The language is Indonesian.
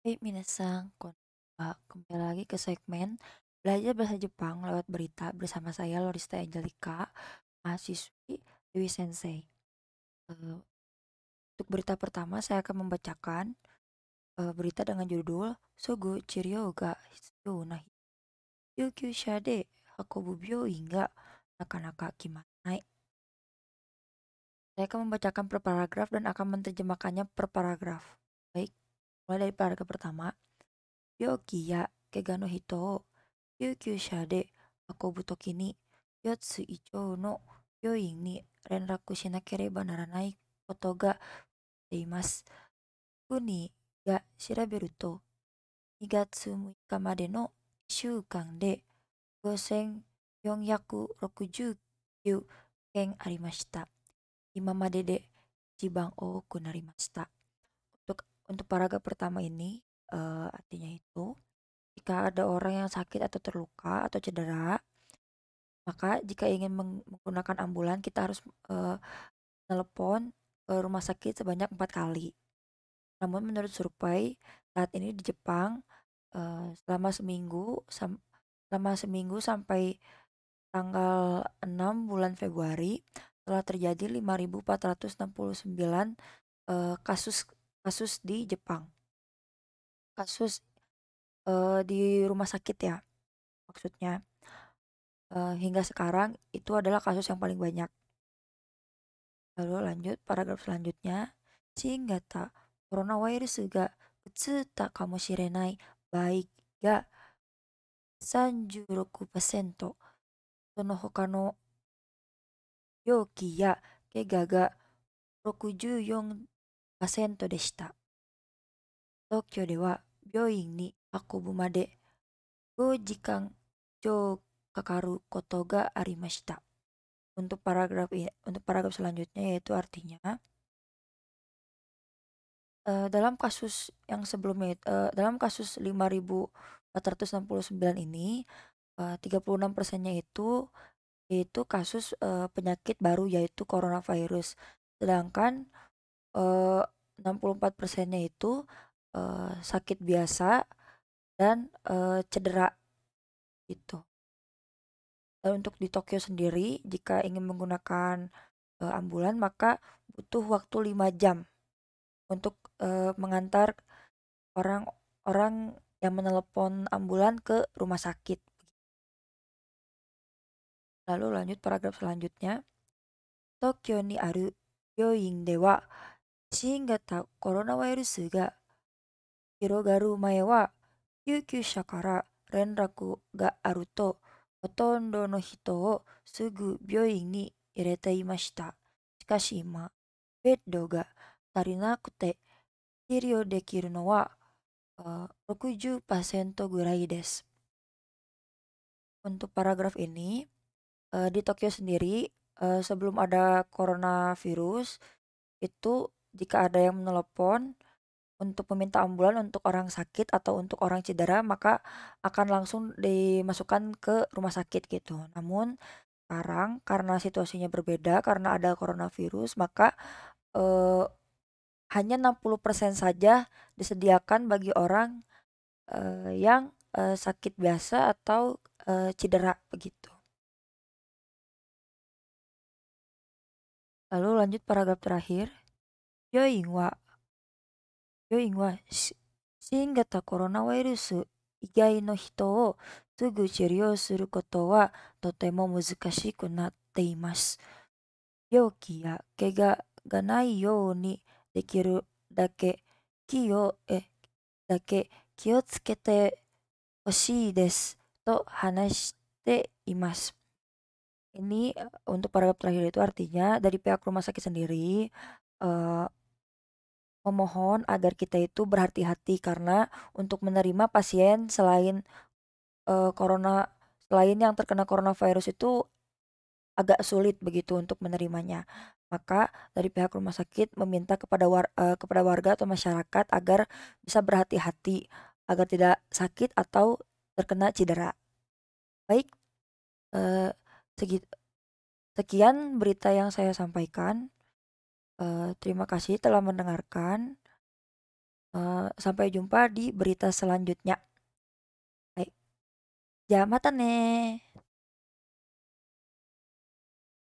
Hai Minasang, konnichiwa. Kembali lagi ke segmen Belajar Bahasa Jepang lewat berita bersama saya Lorista Angelika, mahasiswi Dewi Sensei. Eh, untuk berita pertama saya akan membacakan eh, berita dengan judul Sogo Chiryo ga Hitsuyou na Yukyu de Hakobu Byo ga Nakanaka Saya akan membacakan per paragraf dan akan menerjemahkannya per paragraf. Baik. mulai dari paragraf pertama, Yoki ya kega no hito o yukyusha de akobu toki ni yotsu ichou no yoin ni renraku shinakereba naranai koto ga imasu. Uni ga shiraberu to 2月6日までの1週間で5469件ありました。今までで一番多くなりました。Untuk paragraf pertama ini, uh, artinya itu, jika ada orang yang sakit atau terluka atau cedera, maka jika ingin menggunakan ambulan kita harus, eee, telepon ke rumah sakit sebanyak empat kali. Namun menurut survei, saat ini di Jepang, uh, selama seminggu sam selama seminggu sampai tanggal 6 bulan Februari telah terjadi 5.469, uh, kasus Kasus di Jepang. Kasus, uh, di rumah sakit ya, maksudnya. uh, hingga sekarang itu adalah kasus yang paling banyak. Lalu lanjut paragraf selanjutnya, tak corona virus juga kamu sirenai baik hokano ya 新型コロナウイルスが移ったかもしれない場合が rokuju yong パセントでした。東京では病院に運ぶまで5時間以上かかることがありました。Untuk paragraf untuk paragraf selanjutnya yaitu artinya uh, dalam kasus yang sebelumnya uh, dalam kasus 5469 ini eh, uh, 36 persennya itu yaitu kasus uh, penyakit baru yaitu coronavirus. Sedangkan uh, 64 persennya itu uh, sakit biasa dan uh, cedera itu. Dan untuk di Tokyo sendiri jika ingin menggunakan uh, ambulan maka butuh waktu 5 jam untuk uh, mengantar orang-orang yang menelepon ambulan ke rumah sakit. Lalu lanjut paragraf selanjutnya. Tokyo ni aru yoin dewa. 新型コロナウイルスが広がる前は救急車から連絡があるとほとんどの人をすぐ病院に入れていました。しかし今、ベッドが足りなくて治療できるのは60%ぐらいです。Untuk paragraf ini, di Tokyo sendiri sebelum ada coronavirus itu Jika ada yang menelepon untuk meminta ambulan untuk orang sakit atau untuk orang cedera, maka akan langsung dimasukkan ke rumah sakit gitu. Namun sekarang karena situasinya berbeda karena ada coronavirus, maka eh, hanya 60% saja disediakan bagi orang eh, yang eh, sakit biasa atau eh, cedera begitu. Lalu lanjut paragraf terakhir. 要因は、要因は新型コロナウイルス以外の人をすぐ治療することはとても難しくなっています。病気や怪我がないようにできるだけ気をえだけ気をつけてほしいですと話しています。Ini untuk paragraf terakhir itu artinya dari pihak rumah sakit sendiri uh, memohon agar kita itu berhati-hati karena untuk menerima pasien selain, eee, corona selain yang terkena coronavirus itu agak sulit begitu untuk menerimanya. Maka dari pihak rumah sakit meminta kepada war kepada warga atau masyarakat agar bisa berhati-hati, agar tidak sakit atau terkena cedera. Baik, segi sekian berita yang saya sampaikan. Eh, terima kasih telah mendengarkan. Uh, sampai jumpa di berita selanjutnya. Hai. Ja, mata